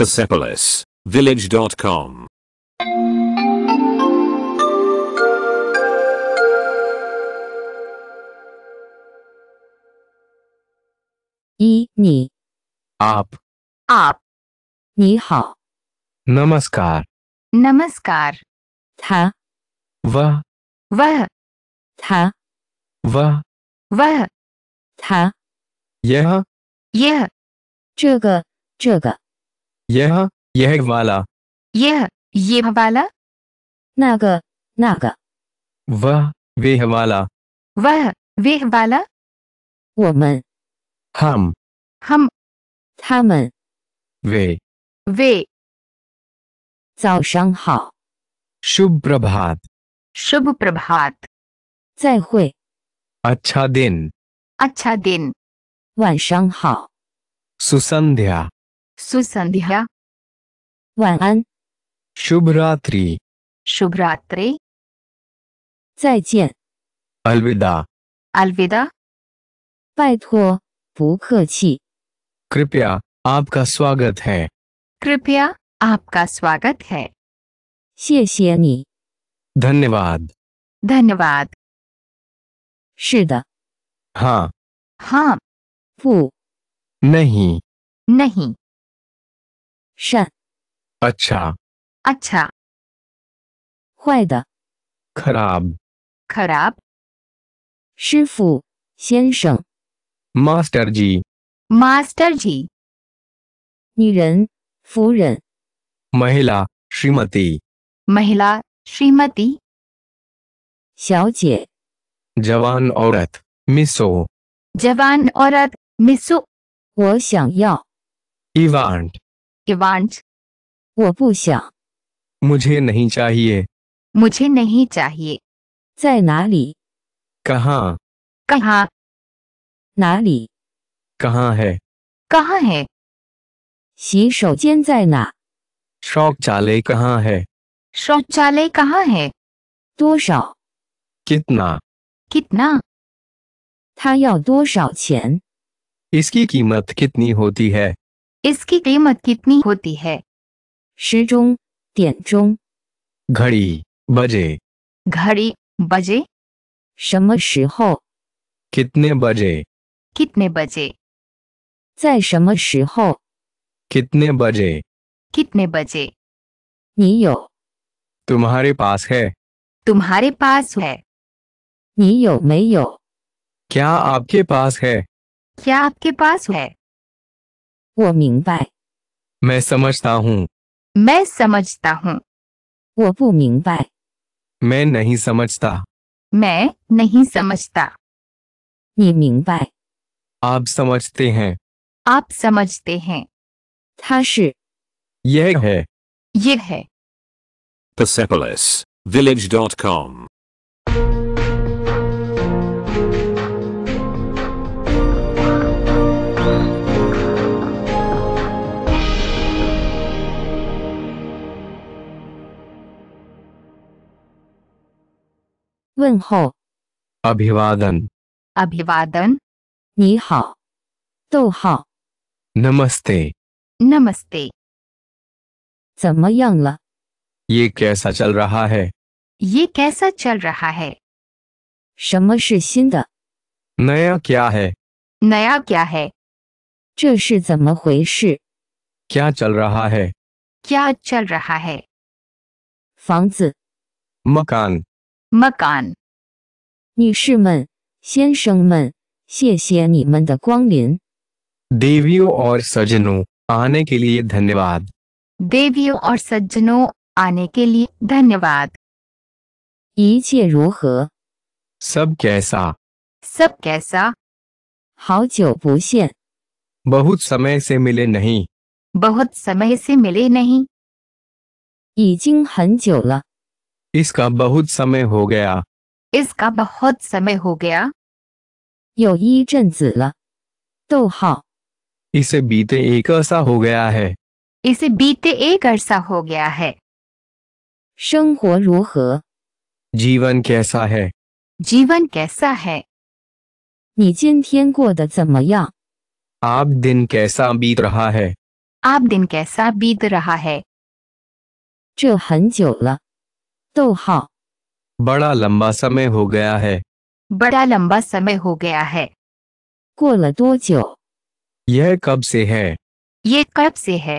Persepolis PersepolisVillage.com Up. Up. Namaskar. Namaskar. Tha. Va. Va. Tha. Va. Va. Tha. Yeah. Yeah. Juga. Juga. यह यह वाला यह ये वाला नाग नाग वह वह वाला वह वह वाला वो मन हम हम 他们 वे वे 早上好 शुभ प्रभात शुभ प्रभात जय हुए अच्छा दिन अच्छा दिन 晚上好 सुसंध्या सुसंध्या 晚安 शुभ रात्रि शुभ रात्रि जयचिन अलविदा अलविदा भूखी कृपया आपका स्वागत है कृपया आपका स्वागत है शेषनी धन्यवाद धन्यवाद 是的 हाँ हाँ वो नहीं नहीं 善。अच्छा अच्छा 坏的 खराब खराब शिफु 师傅先生 मास्टर जी मास्टर जी निरन फूरन महिला श्रीमती महिला श्रीमती 小姐 जवान औरत मिसो जवान औरत मिसो वो 我想要 इवांट want 我不想 मुझे नहीं चाहिए मुझे नहीं चाहिए 在哪里 कहाँ कहाँ 哪里 कहाँ है कहाँ है 洗手间在哪 शौचालय कहाँ है शौचालय कहाँ है 多少 कितना कितना 他要多少钱 इसकी कीमत कितनी होती है इसकी कीमत कितनी होती है शिजोंग तियनजोंग घड़ी बजे घड़ी बजे शमशिहो कितने बजे कितने बजे 在什么时候 कितने बजे कितने बजे नियो तुम्हारे पास है तुम्हारे पास है नियो 你有没有 क्या आपके पास है क्या आपके पास है 我明白。मैं समझता हूँ मैं समझता हूँ वो बाय मैं नहीं समझता मैं नहीं समझता बाय आप समझते हैं आप समझते हैं 他是 यह है यह है विलेज डॉट कॉम 问候。अभिवादन, अभिवादन, 你好，逗号。Namaste, ये कैसा चल रहा है? ये कैसा चल रहा है? 什么是新的？नया क्या है? नया क्या है? 这是怎么回事？क्या चल रहा है? क्या चल रहा है? मकान मकान 女士们、先生们，谢谢你们的光临。देवियों और सज्जनों आने के लिए धन्यवाद देवियों और सज्जनों आने के लिए धन्यवाद 一切如何？सब कैसा सब कैसा 好久不见，बहुत समय से मिले नहीं बहुत समय से मिले नहीं 已经很久了。इसका बहुत समय हो गया इसका बहुत समय हो गया तो हाँ इसे बीते एक अरसा हो गया है इसे बीते एक अरसा हो गया है जीवन कैसा है जीवन कैसा है आप दिन कैसा बीत रहा है आप दिन कैसा बीत रहा है 这很久了，तो हाँ बड़ा लंबा समय हो गया है बड़ा लंबा समय हो गया है यह कब से है ये कब से है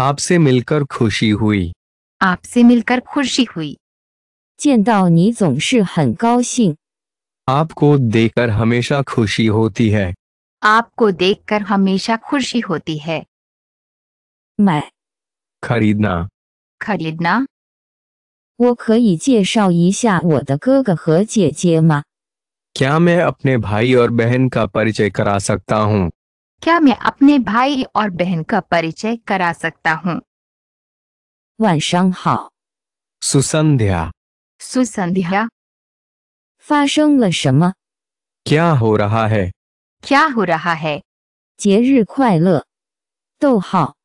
आपसे मिलकर खुशी हुई आपसे मिलकर खुशी हुई आपको देखकर हमेशा खुशी होती है आपको देखकर हमेशा खुशी होती है मैं खरीदना खरीदना क्या मैं अपने भाई और बहन का परिचय करा सकता हूँ क्या मैं अपने भाई और बहन का परिचय करा सकता हूँ 晚上好，सुसंध्या सुसंध्या क्या हो रहा है क्या हो रहा है 节日快乐！逗号。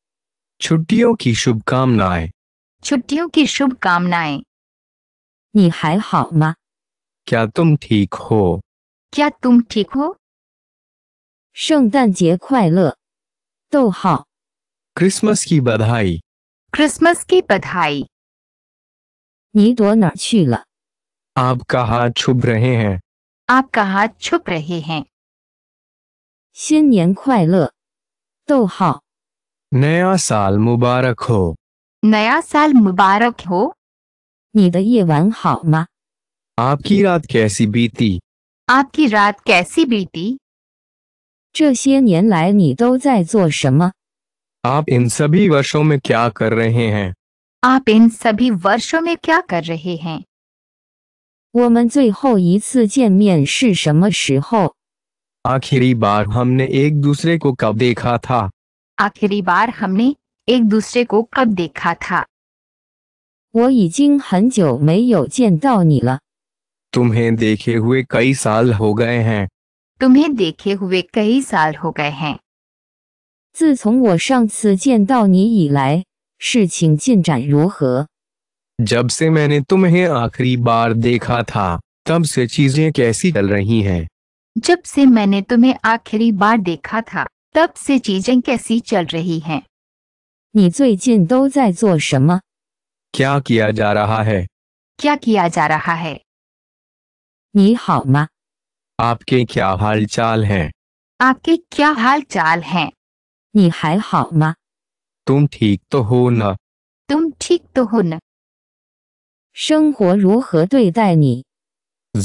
छुट्टियों की शुभकामनाएं छुट्टियों की शुभकामनाएं क्या तुम ठीक हो क्या तुम ठीक हो तो क्रिसमस की बधाई क्रिसमस की बधाई आप हाथ छुप रहे हैं आपका हाथ छुप रहे हैं हाँ नया साल मुबारक हो नया साल मुबारक हो आपकी रात कैसी बीती आपकी रात कैसी बीती आप इन सभी वर्षों में क्या कर रहे हैं आप इन सभी वर्षों में क्या कर रहे हैं वो आखिरी बार हमने एक दूसरे को कब देखा था आखिरी बार हमने एक दूसरे को कब देखा था तुम्हें देखे हुए कई साल हो गए हैं तुम्हें देखे हुए कई साल हो गए हैं 自从我上次见到你以来，事情进展如何？जब से मैंने तुम्हें आखिरी बार देखा था तब से चीजें कैसी चल रही हैं जब से मैंने तुम्हें आखिरी बार देखा था तब से चीजें कैसी चल रही हैं? जो दो शमा क्या किया जा रहा है क्या किया जा रहा है नी आपके क्या हाल चाल है आपके क्या हाल चाल है नी हैं तुम ठीक तो हो न तुम ठीक तो हो न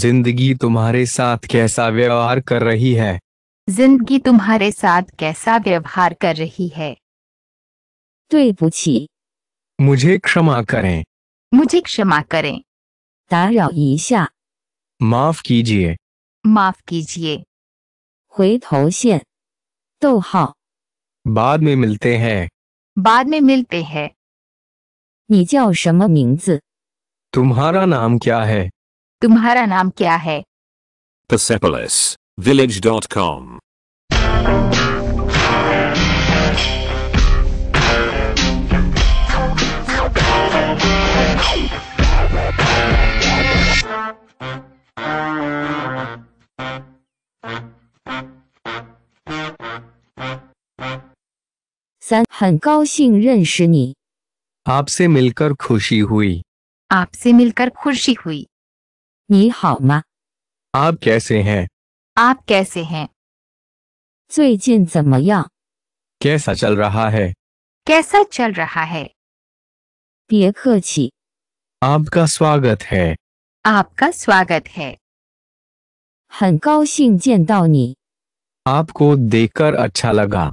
जिंदगी तुम्हारे साथ कैसा व्यवहार कर रही है जिंदगी तुम्हारे साथ कैसा व्यवहार कर रही है मुझे क्षमा करें मुझे क्षमा करें माफ कीजिए माफ कीजिए बाद में मिलते हैं बाद में मिलते हैं तुम्हारा नाम क्या है तुम्हारा नाम क्या है Persepolis. आपसे मिलकर खुशी हुई आपसे मिलकर खुशी हुई आप कैसे हैं आप कैसे हैं 最近怎么样 कैसा चल रहा है कैसा चल रहा है आपका स्वागत है आपका स्वागत है आपको देखकर अच्छा लगा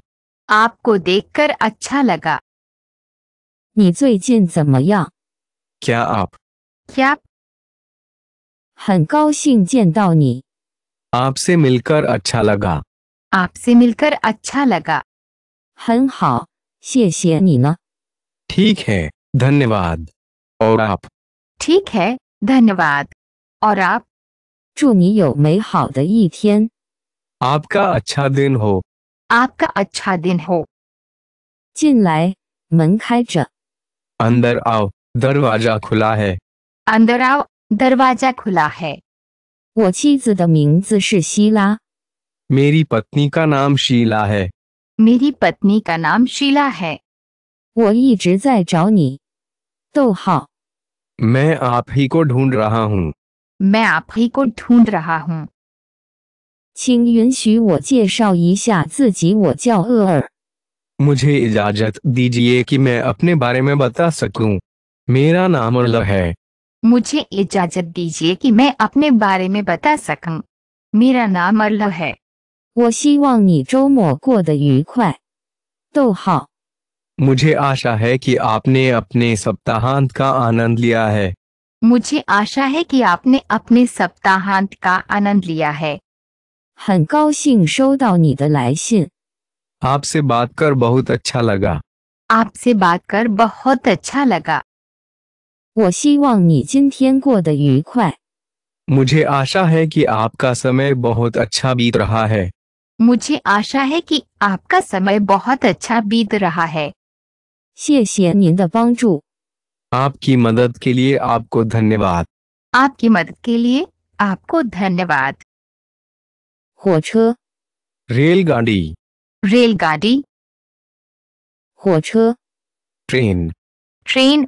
आपको देखकर अच्छा लगा 你最近怎么样 क्या आप क्या 很高兴见到你 आपसे मिलकर अच्छा लगा आपसे मिलकर अच्छा लगा हंग हा ठीक है धन्यवाद और आप ठीक है धन्यवाद और आप आपका अच्छा दिन हो आपका अच्छा दिन हो अंदर आओ दरवाजा खुला है अंदर आओ दरवाजा खुला है 我妻子的名字是希拉。मेरी पत्नी का नाम शीला है मेरी पत्नी का नाम शीला है वो तो हाँ। मैं आप ही को ढूंढ रहा हूँ मैं आप ही को ढूंढ रहा हूँ 请允许我介绍一下自己，我叫厄尔。मुझे इजाजत दीजिए कि मैं अपने बारे में बता सकूं। मेरा नाम अल है मुझे इजाजत दीजिए कि मैं अपने बारे में बता सकूं। मेरा नाम अर्ल है तो हाँ। मुझे आशा है कि आपने अपने सप्ताहांत का आनंद लिया है मुझे आशा है कि आपने अपने सप्ताहांत का आनंद लिया है आपसे बात कर बहुत अच्छा लगा आपसे बात कर बहुत अच्छा लगा 我希望你今天过得愉快。मुझे आशा है कि आपका समय बहुत अच्छा बीत रहा है मुझे आशा है कि आपका समय बहुत अच्छा बीत रहा है आपकी मदद के लिए आपको धन्यवाद आपकी मदद के लिए आपको धन्यवाद रेलगाड़ी रेलगाड़ी train train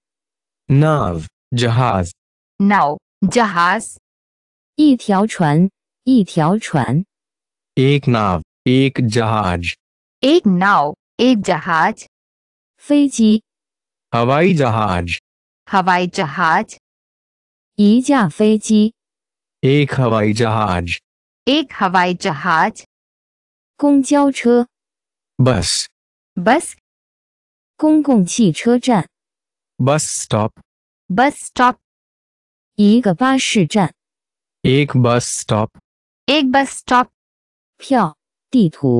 n a v j a h a z n a v j a h a z 一条船，一条船。ek nav, ek j a h a z ek nav, ek j a h a z 飞机。havai j a h a z havai j a h a z 一架飞机。ek havai j a h a z ek havai j a h a z 公交车。bus。bus。公共汽车站。बस stop bus stop 一个巴士站 एक bus stop एक bus stop 票地图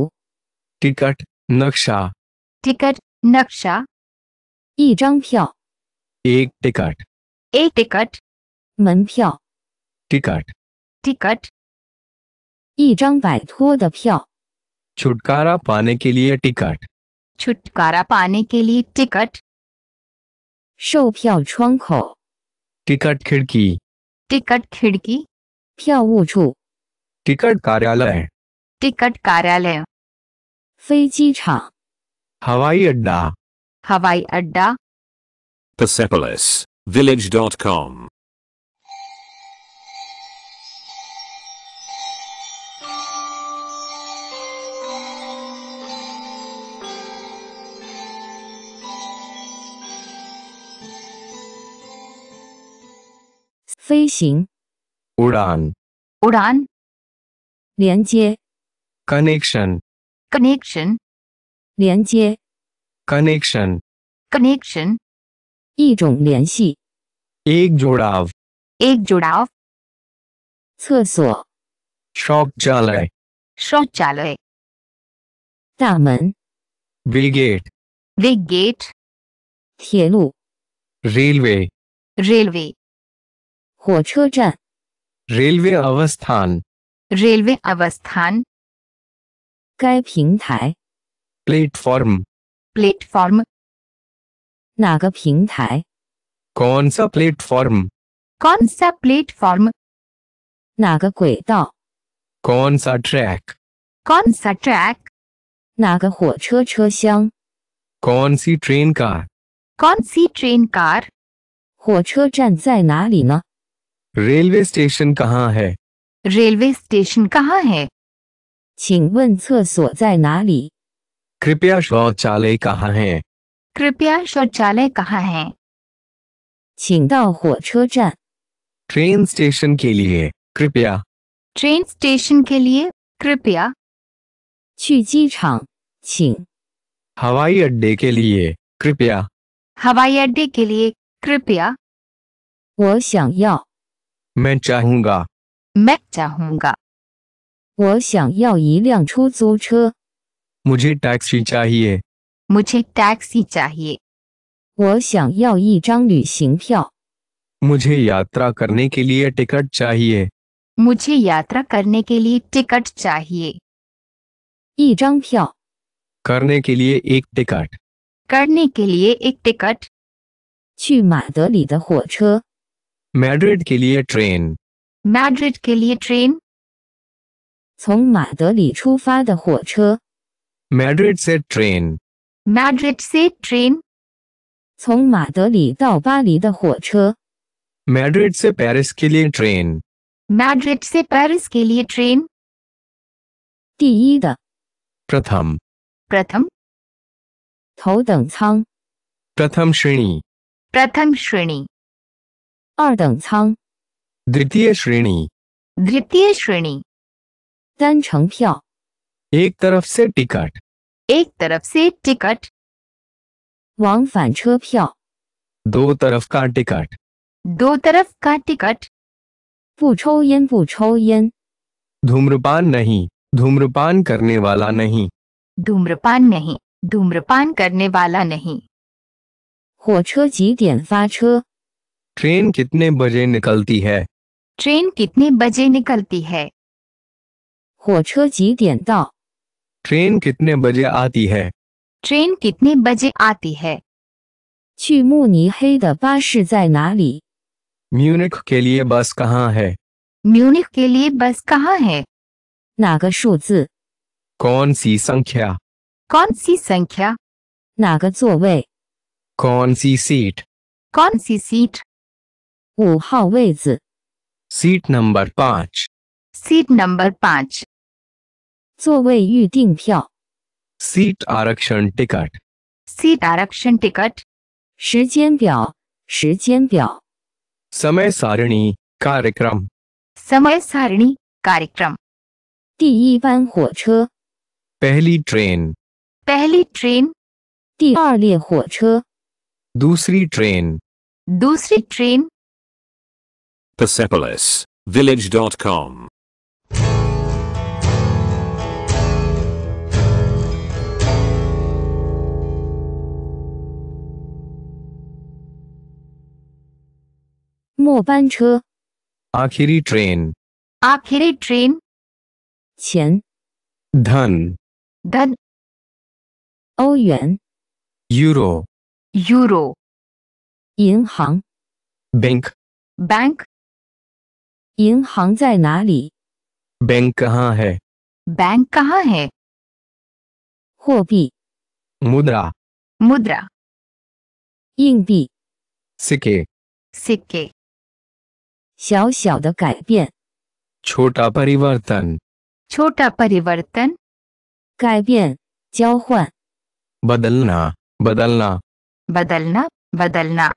ticket नक्शा ticket नक्शा 一张票 एक ticket एक ticket 门票 ticket ticket 一张摆脱的票 छुटकारा पाने के लिए टिकट छुटकारा पाने के लिए टिकट 售票窗口。टिकट टिकट खिड़की टिकट खिड़की 票务处 टिकट कार्यालय टिकट कार्यालय 飞机场 हवाई अड्डा हवाई अड्डा Persepolis Village.com 飞行，Uran。u 兰，a n 连接，connection，connection，连接，connection，connection，一种联系，一格朱达夫，一格朱达夫，厕所，shotchalay，shotchalay，大门，big gate，big gate，铁路，railway，railway。火车站。Railway avasthan。Railway avasthan。该平台。Platform。Platform。哪个平台？Konsa platform？Konsa platform？哪个轨道？Konsa track？Konsa track？哪个火车车厢？Konsi train car？Konsi train car？火车站在哪里呢？रेलवे स्टेशन कहाँ है रेलवे स्टेशन कहाँ है कृपया शौचालय कहाँ है कृपया शौचालय कहाँ है ट्रेन स्टेशन के लिए कृपया ट्रेन स्टेशन के लिए कृपया छिंग हवाई अड्डे के लिए कृपया हवाई अड्डे के लिए कृपया 我想要 मैं चाहूंगा मैं चाहूंगा वो श्यांग मुझे टैक्सी चाहिए मुझे टैक्सी चाहिए वो श्यांग मुझे यात्रा करने के लिए टिकट चाहिए मुझे यात्रा करने के लिए टिकट चाहिए करने के लिए एक टिकट करने के लिए एक टिकट दो मैड्रिड के लिए ट्रेन मैड्रिड के लिए ट्रेन 从马德里出发的火车。मैड्रिड से ट्रेन मैड्रिड से ट्रेन सोंग 从马德里到巴黎的火车。मैड्रिड से पेरिस के लिए ट्रेन मैड्रिड से पेरिस के लिए ट्रेन 第一的 प्रथम प्रथम श्रेणी प्रथम श्रेणी 二等舱，द्वितीय श्रेणी श्रेणी 单程票，एक तरफ से टिकट एक तरफ से टिकट तरफ का टिकट तरफ का टिकट。不抽烟，不抽烟。धूम्रपान 不抽烟不抽烟，धूम्रपान नहीं धूम्रपान करने वाला नहीं धूम्रपान नहीं धूम्रपान करने वाला नहीं 火车几点发车？ट्रेन कितने बजे निकलती है ट्रेन कितने बजे निकलती है ट्रेन कितने बजे आती है ट्रेन कितने बजे आती है 去慕尼黑的巴士在哪里？म्यूनिख के लिए बस कहाँ है म्यूनिख के लिए बस कहाँ है कौन सी संख्या कौन सी संख्या कौन सी सीट कौन सी seat 五号位子。Seat number 5. Seat number पाँच 座位预订票，Seat आरक्षण टिकट. सीट आरक्षण टिकट 时间表，时间表，समय सारिणी कार्यक्रम. समय सारणी कार्यक्रम 第一班火车，पहली ट्रेन. पहली ट्रेन 第二列火车，दूसरी ट्रेन. दूसरी train Persepolis PersepolisVillage.com Akhiri train. Akhiri train. Chen. Dhan. Dhan. Oyuan. Euro. Euro. Yin Hang. Bank. Bank. 银行在哪里？बैंक कहाँ है बैंक कहाँ है मुद्रा मुद्रा 硬币 सिक्के सिक्के 小小的改变 छोटा परिवर्तन छोटा परिवर्तन 改变交换 बदलना बदलना बदलना बदलना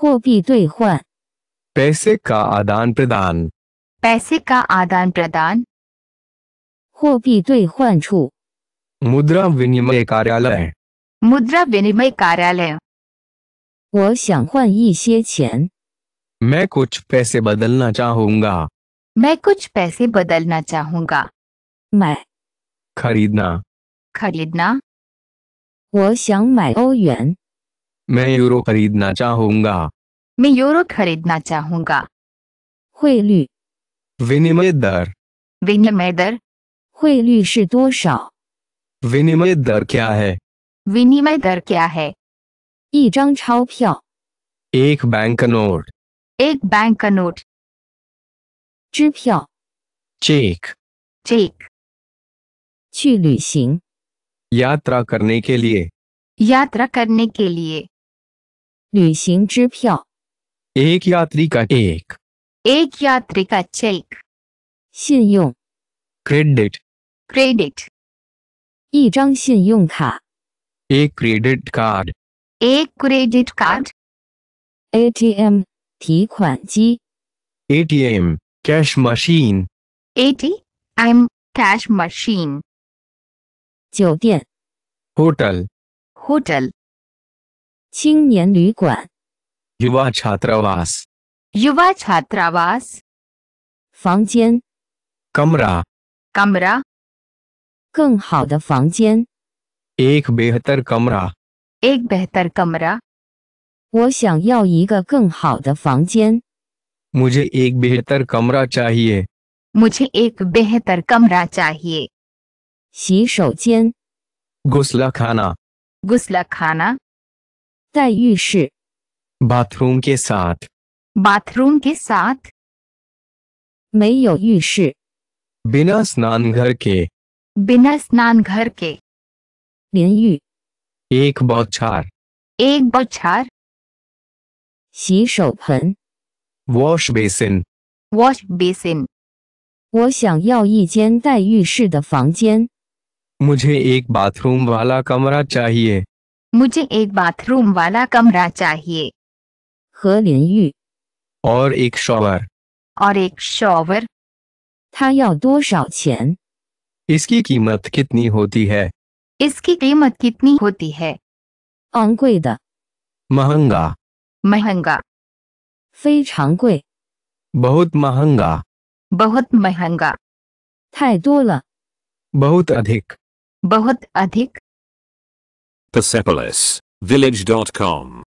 货币兑换 पैसे का आदान प्रदान पैसे का आदान प्रदान हो भी छू मुद्रा विनिमय कार्यालय मुद्रा विनिमय कार्यालय मैं कुछ पैसे बदलना चाहूंगा मैं कुछ पैसे बदलना चाहूंगा मैं खरीदना खरीदना मैं यूरो खरीदना चाहूंगा मैं यूरो खरीदना चाहूंगा विनिमय दर विनिमय दर विनिमय दर क्या है विनिमय दर क्या है एक बैंक नोट एक बैंक का नोट चेक चेक सिंह यात्रा करने के लिए यात्रा करने के लिए 旅行支票，एक यात्री का एक एक यात्री का चेक 信用 क्रेडिट क्रेडिट था एक क्रेडिट कार्ड एक credit card ATM 提款机 ATM cash machine एम कैश मशीन होटल होटल 青年旅馆 युवा छात्रावास युवा छात्रावास 房间 कमरा कमरा 更好的房间 एक बेहतर कमरा एक बेहतर कमरा 我想要一个更好的房间 मुझे एक बेहतर कमरा चाहिए मुझे एक बेहतर कमरा चाहिए 洗手间 गुस्ला खाना गुस्ला खाना 待浴室 बाथरूम के साथ बाथरूम के साथ 没有浴室 बिना स्नान घर के बिना स्नान घर के एक बौछार एक बौछार वॉश बेसिन वॉश बेसिन मुझे एक बाथरूम वाला कमरा चाहिए मुझे एक बाथरूम वाला कमरा चाहिए 和淋浴，और एक shower，और एक shower。它要多少钱？इसकी कीमत कितनी होती है इसकी कीमत कितनी होती है 昂贵的，महंगा महंगा 非常贵，बहुत महंगा बहुत महंगा 太多了，बहुत अधिक बहुत अधिक Persepolis Village.com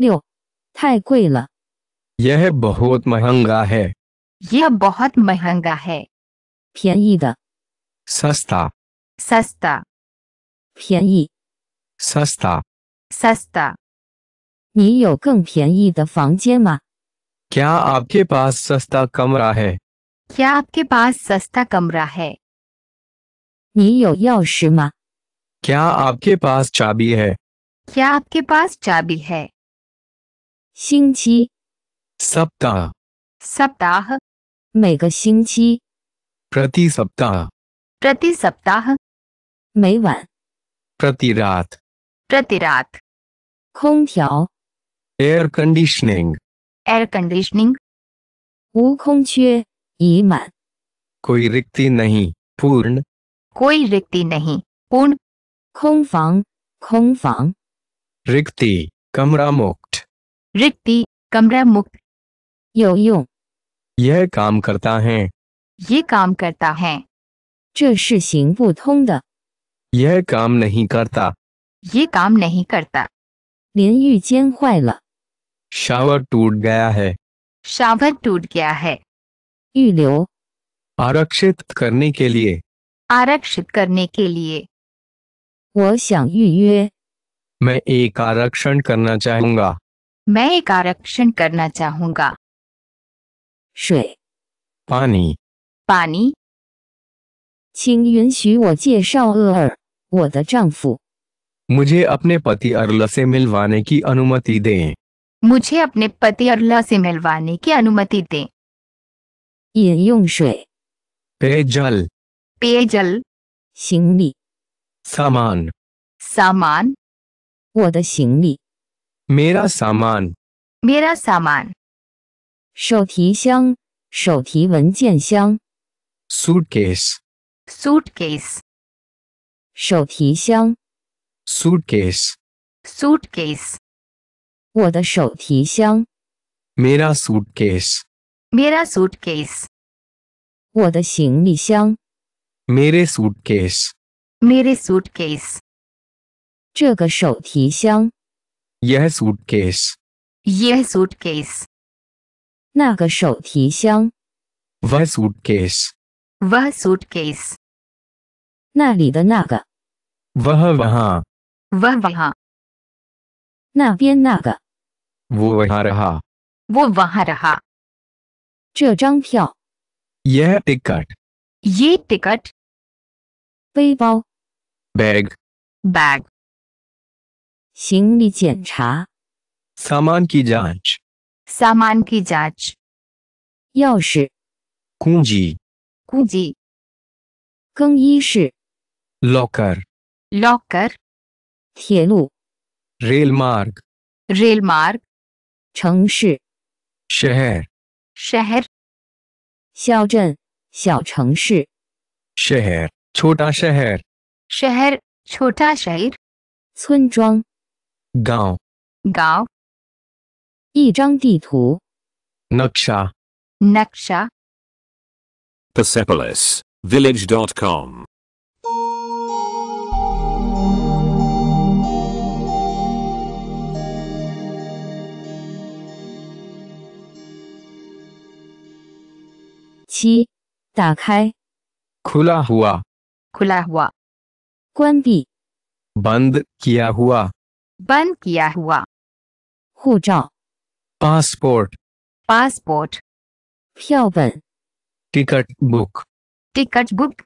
六，太贵了。यह बहुत महंगा है यह बहुत महंगा है 便宜的 सस्ता सस्ता सस्ता सस्ता आपके पास सस्ता कमरा है क्या आपके पास सस्ता कमरा है 你有钥匙吗？क्या आपके पास चाबी है क्या आपके पास चाबी है 星期 सप्ताह सप्ताह 每个星期 प्रति सप्ताह प्रति सप्ताह 每晚 प्रति रात प्रति रात 空调 एयर कंडीशनिंग एयर कंडीशनिंग 无空缺已满 कोई रिक्ति नहीं पूर्ण कोई रिक्ति नहीं पूर्ण 空房空房 रिक्ति कमरा मुक्त रिक्ति कमरा मुक्त यो यो यह काम करता है ये काम करता है यह काम नहीं करता ये काम नहीं करता शावर टूट गया है शावर टूट गया है आरक्षित करने के लिए आरक्षित करने के लिए मैं एक आरक्षण करना चाहूंगा मैं एक आरक्षण करना चाहूंगा पानी 水、pani, मुझे अपने पति अरला से मिलवाने की अनुमति दें मुझे अपने पति अरला से मिलवाने की अनुमति दें पेयजल पेयजल 行李、सामान सामान 我的行李。मेरा सामान मेरा सामान शोथीश्यंग शोथी वंजेंश्यंग सूटकेस सूटकेस शोथीश्यंग सूटकेस सूटकेस वो द शोथीश्यंग मेरा सूटकेस मेरा सूटकेस वो द सिंगलीश्यंग मेरे सूटकेस मेरे सूटकेस 这个手提箱 यह सूटकेस यह सूटकेस 那个手提箱 वह सूटकेस वह सूटकेस 那里的那个 वह वहाँ वह वहाँ 那边那个 वो वहाँ रहा वो वहाँ रहा 这张票 यह टिकट ये टिकट 背包 बैग बैग 行李检查，सामान की जांच सामान की जांच 钥匙、कुंजी कुंजी 更衣室、लॉकर लॉकर मार्ग रेल मार्ग 城市、शहर शहर छोटा शहर शहर छोटा शहर Gao。Gao。一张地图。n a k s h a n a k s h a p e r s e p o l i s v i l l a g e c o m 七，打开。k u l a hua。k u l a hua。关闭。b a n d kia hua。बंद किया हुआ हुआ passport passport book, ticket book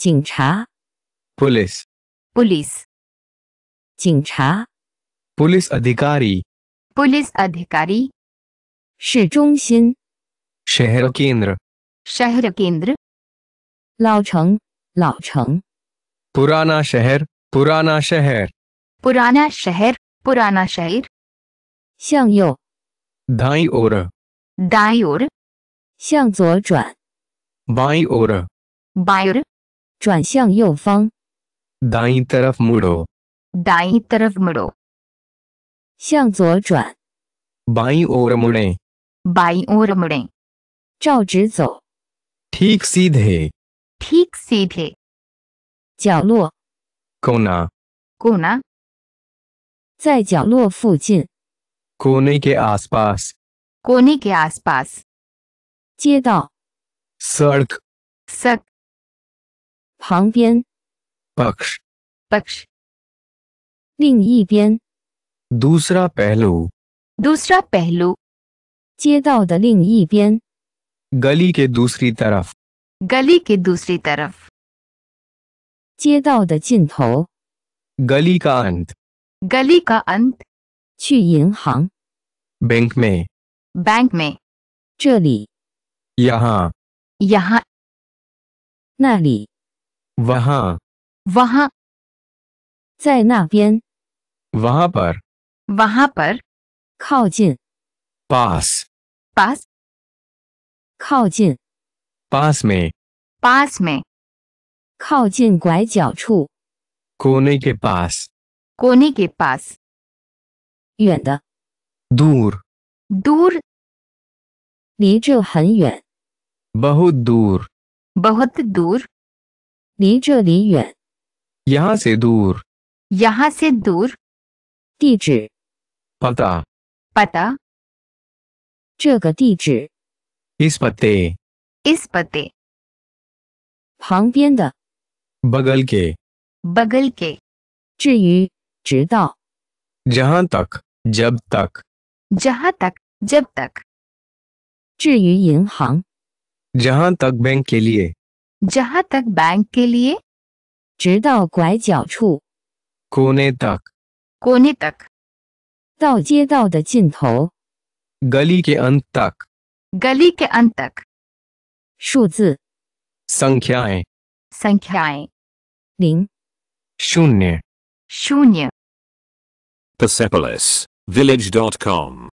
चिंगछा police police अधिकारी, police अधिकारी शहर केंद्र, शहर केंद्र पुराना शहर, पुराना शहर पुराना शहर पुराना शहर 向右 दाई ओर दाई ओर चुआ बाई ओर बाई ओर चुआ फंग दाई तरफ मुड़ो दाई तरफ मुड़ो चुआ बाई ओर मुड़े बाई ओर मुड़े जी जो ठीक सीधे ठीक सीधे 角落 कोना कोना 在角落附近。कोने के आसपास, 国内给 आसपास 街道 सड़क, सक 旁边，पक्ष, पक्ष पहलू, दूसरा पहलू 街道的另一边，गली के दूसरी तरफ, गली के दूसरी तरफ 街道的尽头，गली का अंत, गली का अंत 去银行 बैंक में बैंक में चली यहाँ यहाँ नाली वहाँ वहाँ 在那边 वहाँ पर वहाँ पर खाओजिन पास पास खाओजिन पास में पास में छू कोने के पास कोने के पास 远的 दूर दूर 离这很远 बहुत दूर बहुत दूर 离这里远 यहाँ से दूर यहाँ से दूर 地址 पता पता 这个地址 इस पते इस पते 旁边的 बगल के बगल के 至于直到 जहां तक जब तक जहां तक जब तक 至于银行 जहां तक बैंक के लिए जहां तक बैंक के लिए 直到拐角处 कोने तक कोने तक 到街道的尽头 गली के अंत तक गली के अंत तक 数字 संख्याएं संख्याएं शून्य Shunya. Persepolis, village.com.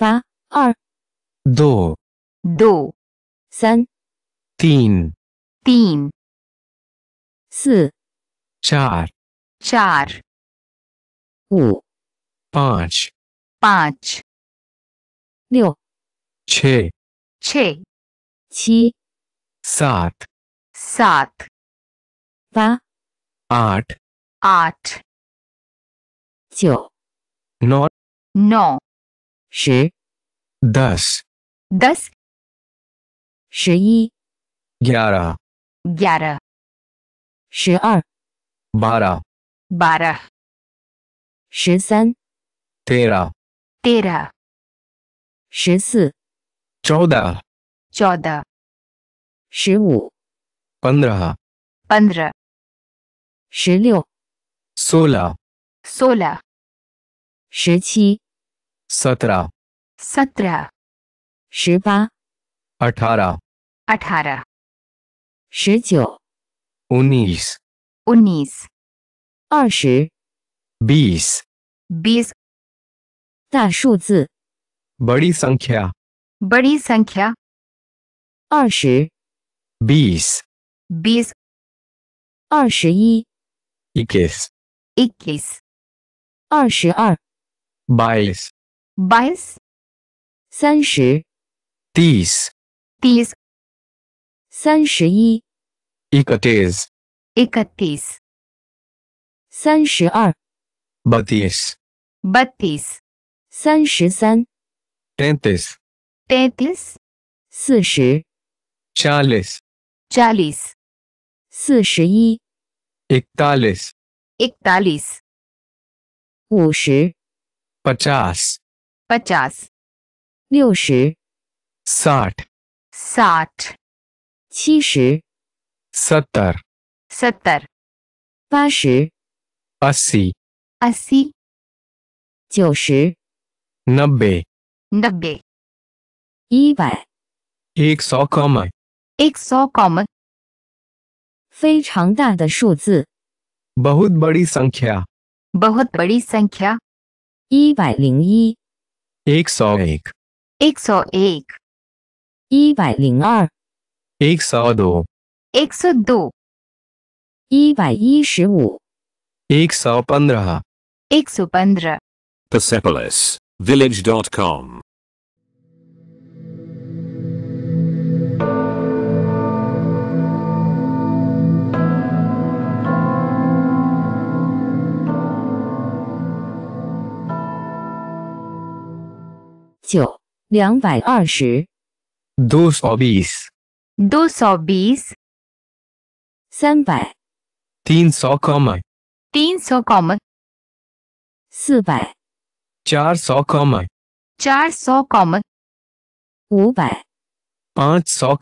पाँच और दो 四 चार चार 五 पाँच पाँच 六 छ छ 七 सात सात 八 आठ आठ 九 नौ नौ 十 दस दस 十一 ग्यारह ग्यारह 十二、बारह 12, 十三、तेरह 13, 十四、चौदह 14, 十五、पंद्रह 15, 十六、सोलह 16, 十七、सत्रह 17, 十八、अठारह 18, 十九、उन्नीस उन्नीस आशे बीस बीस 大数字 बड़ी संख्या बड़ी संख्या 二十 बीस बीस 二十一 इक्कीस इक्कीस 二十二 बाईस बाईस संशे तीस तीस संशे इकतीस इकतीस 三十二 बत्तीस बत्तीस 三十三 तैतीस तैतीस सुश चालीस चालीस सुश इकतालीस इकतालीस ऊश पचास न्यूश साठ साठ 60七十 सत्तर सत्तर पाशे अस्सी अस्सी चौशे नब्बे नब्बे एक सौ कॉमन एक सौ फिर कॉमन 非常大的数字 बहुत बड़ी संख्या बहुत बड़ी संख्या ई 一百零一 एक सौ एक एक सौ एक ई 一百零二 एक सौ दो एक सौ दो ई वाई एक सौ पंद्रह एक सौ पंद्रह विलेज Persepolis, village.com दो सौ बीस दो सौ बीस 三百，तीन सौ कॉमा तीन सौ सौ चार सौ सौ सौ सौ छः सौ सौ सात सौ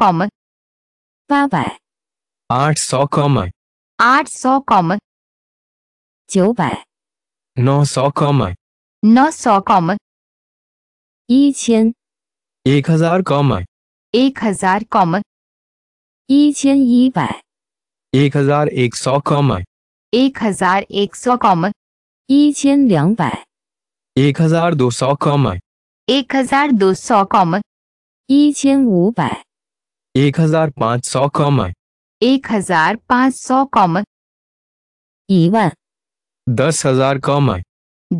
कॉमन सौ कॉमा आठ सौ कॉमन 九百，नौ सौ कॉमा 900 कॉमन 1000 एक हजार कॉमा 1000 कॉमन 1100 एक हजार एक सौ कॉमा 1100 कॉमन 1200 एक हजार दो सौ कॉमा 1200 कॉमन 1500 एक हजार पांच सौ कॉमा 1500 कॉमन 1000 दस हजार कौम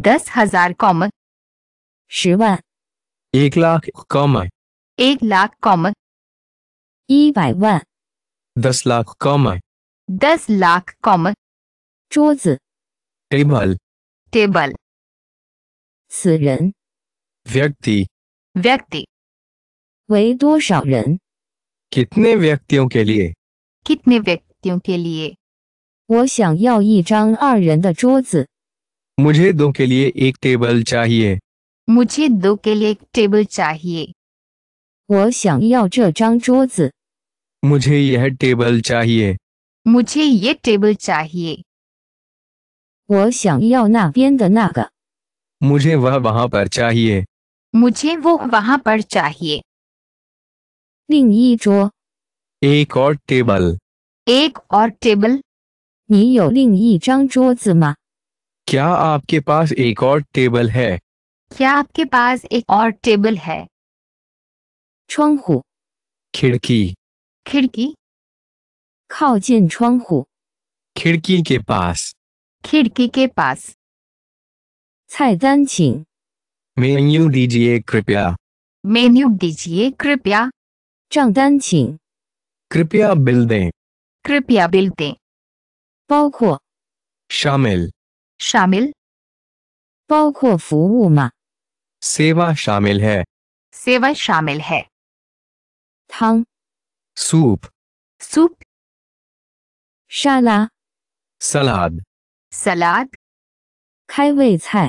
दस हजार कौम शिवा एक लाख कौम एक लाख कौम ई वाई दस लाख कौम दस लाख कौम चोज टेबल टेबल व्यक्ति व्यक्ति वे दो कितने व्यक्तियों के लिए कितने व्यक्तियों के लिए 我想要一张二人的桌子。मुझे दो के लिए एक टेबल चाहिए। मुझे दो के लिए एक टेबल चाहिए। 我想要这张桌子。मुझे यह टेबल चाहिए। मुझे ये टेबल चाहिए। 我想要那边的那个。मुझे वह वहां पर चाहिए। मुझे वो वहां पर चाहिए। 另一桌。एक और टेबल। एक और टेबल क्या आपके पास एक और टेबल है क्या आपके पास एक और टेबल है खिड़की खिड़की खिड़की 靠近窗户 खिड़की के पास खिड़की के पास छिंग मेन्यू दीजिए कृपया मेन्यू दीजिए कृपया छिंग कृपया बिल दें कृपया बिल दें 包括 शामिल शामिल 包括服务吗 सेवा शामिल है सेवा शामिल है 汤 सूप सूप शाला सलाद सलाद 开胃菜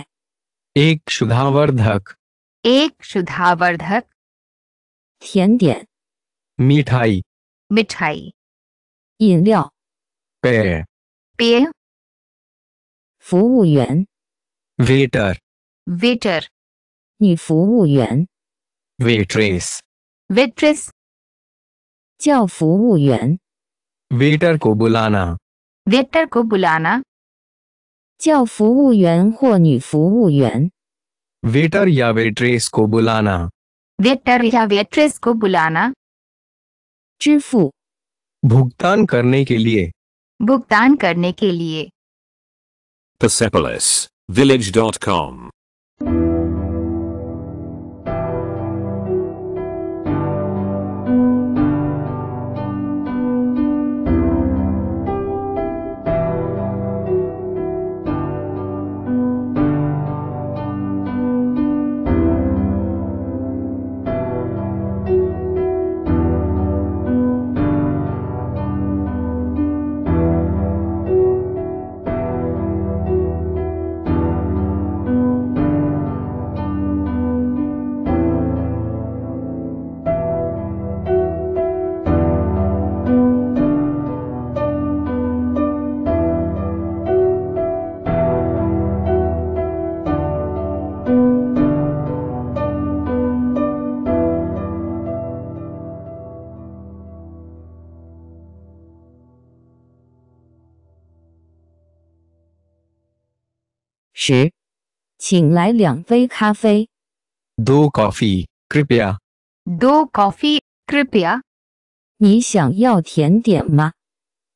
एक शुद्धावर्धक एक शुद्धावर्धक मिठाई मिठाई 饮料 पेय पिए फूयन वेटर वेटर निफूयन वेट्रेस वेट्रेस क्या फूयन वेटर को बुलाना वेटर को बुलाना क्या फूयन हो निफूयन वेटर या वेट्रेस को बुलाना वेटर या वेट्रेस को बुलाना चिफू भुगतान करने के लिए भुगतान करने के लिए Persepolis, 时，请来两杯咖啡。दो कॉफी कृपया दो कॉफी कृपया 你想要甜点吗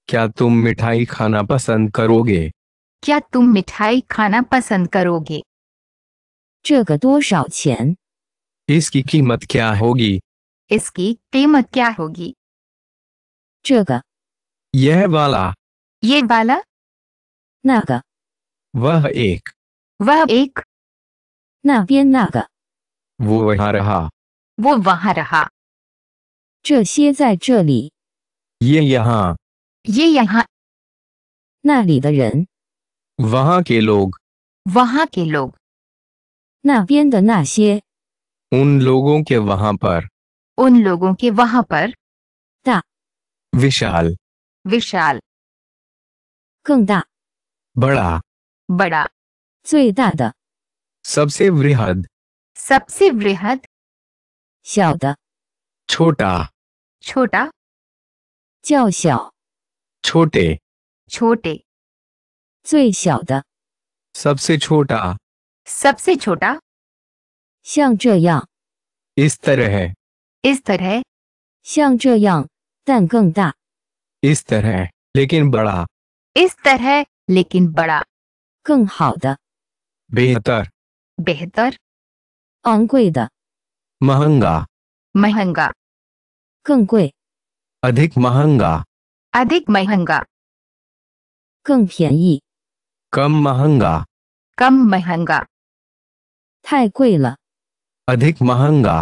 ？क्या तुम मिठाई खाना पसंद करोगे क्या तुम मिठाई खाना पसंद करोगे 这个多少钱？इसकी कीमत क्या होगी इसकी कीमत क्या होगी 这个、यह वाला ये वाला 那个、वह एक वह एक ना वो वहां रहा वो वहाँ रहा चली ये यहाँ ये यहाँ 那里的人 वहाँ के लोग वहाँ के लोग 那边的那些 उन लोगों के वहाँ पर उन लोगों के वहाँ पर ता विशाल विशाल 更大 बड़ा बड़ा सबसे वृहद सबसे वृहद 小的 छोटा छोटा 较小 छोटे छोटे सबसे छोटा सबसे छोटा 像这样 इस तरह इस तरह 像这样但更大 इस तरह लेकिन बड़ा इस तरह लेकिन बड़ा 更好的 बेहतर बेहतर अंकुदा महंगा महंगा कंकुए अधिक महंगा अधिक महंगा कंपियी कम महंगा कम महंगा थाईला अधिक महंगा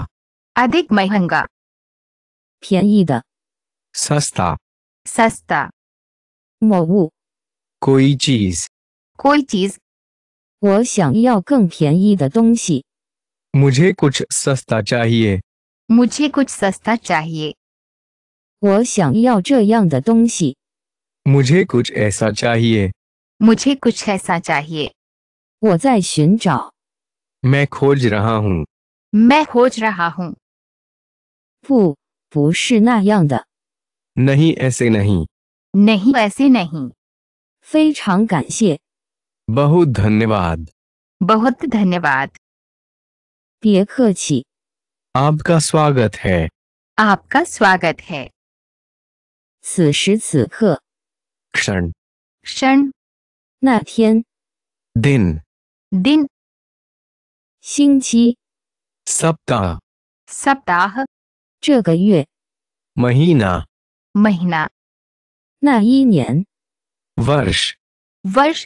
अधिक महंगा पियादा सस्ता सस्ता मोवू कोई चीज कोई चीज 我想要更便宜的东西。मुझे कुछ सस्ता चाहिए. मुझे कुछ सस्ता चाहिए. 我想要这样的东西。मुझे कुछ ऐसा चाहिए. मुझे कुछ ऐसा चाहिए. 我在寻找。मैं खोज रहा हूँ. मैं खोज रहा हूँ. 不，不是那样的。नहीं ऐसे नहीं. नहीं ऐसे नहीं. 非常感谢。बहुत धन्यवाद बहुत धन्यवाद आपका स्वागत है आपका स्वागत है क्षण क्षण नाथियन दिन दिन सिंची सप्ताह 这个月，महीना महीना महीना नाइन वर्ष वर्ष